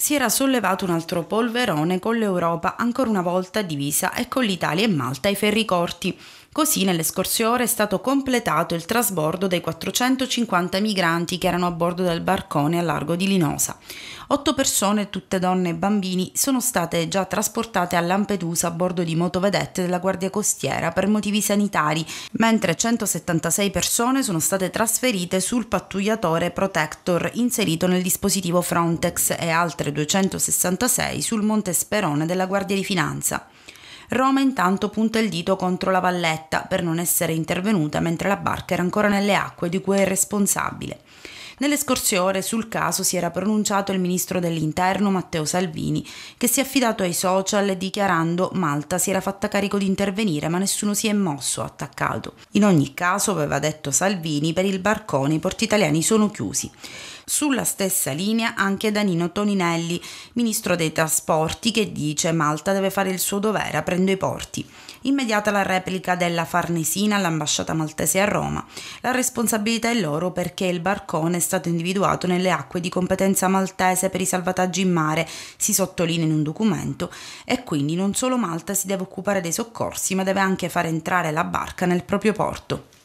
si era sollevato un altro polverone con l'Europa ancora una volta divisa e con l'Italia e Malta ai ferri corti, Così nelle scorse ore è stato completato il trasbordo dei 450 migranti che erano a bordo del barcone a largo di Linosa. Otto persone, tutte donne e bambini, sono state già trasportate a Lampedusa a bordo di motovedette della Guardia Costiera per motivi sanitari, mentre 176 persone sono state trasferite sul pattugliatore Protector inserito nel dispositivo Frontex e altre 266 sul Monte Sperone della Guardia di Finanza. Roma intanto punta il dito contro la valletta per non essere intervenuta mentre la barca era ancora nelle acque di cui è responsabile. Nelle scorse ore sul caso si era pronunciato il ministro dell'Interno Matteo Salvini, che si è affidato ai social dichiarando Malta si era fatta carico di intervenire ma nessuno si è mosso, o attaccato. In ogni caso, aveva detto Salvini, per il barcone i porti italiani sono chiusi. Sulla stessa linea anche Danino Toninelli, ministro dei trasporti, che dice Malta deve fare il suo dovere aprendo i porti. Immediata la replica della Farnesina all'ambasciata maltese a Roma. La responsabilità è loro perché il barcone stato individuato nelle acque di competenza maltese per i salvataggi in mare, si sottolinea in un documento, e quindi non solo Malta si deve occupare dei soccorsi, ma deve anche fare entrare la barca nel proprio porto.